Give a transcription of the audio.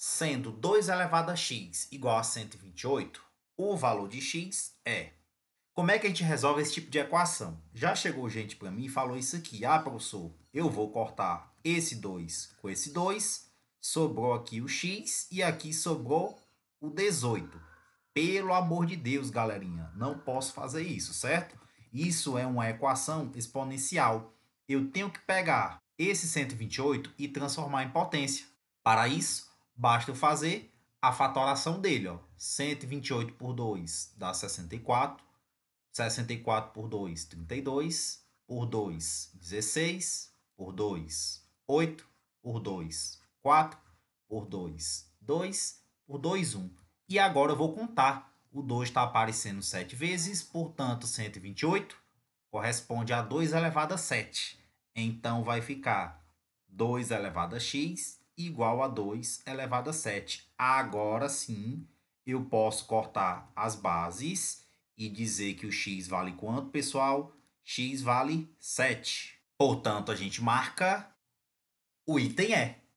Sendo 2 elevado a x igual a 128, o valor de x é. Como é que a gente resolve esse tipo de equação? Já chegou gente para mim e falou isso aqui. Ah, professor, eu vou cortar esse 2 com esse 2, sobrou aqui o x e aqui sobrou o 18. Pelo amor de Deus, galerinha, não posso fazer isso, certo? Isso é uma equação exponencial. Eu tenho que pegar esse 128 e transformar em potência. Para isso, Basta eu fazer a fatoração dele, ó. 128 por 2 dá 64. 64 por 2, 32. Por 2, 16. Por 2, 8. Por 2, 4. Por 2, 2. Por 2, 1. E agora eu vou contar. O 2 está aparecendo 7 vezes, portanto, 128 corresponde a 2 elevado a 7. Então, vai ficar 2 elevado a x igual a 2 elevado a 7. Agora sim, eu posso cortar as bases e dizer que o x vale quanto, pessoal? x vale 7. Portanto, a gente marca o item E.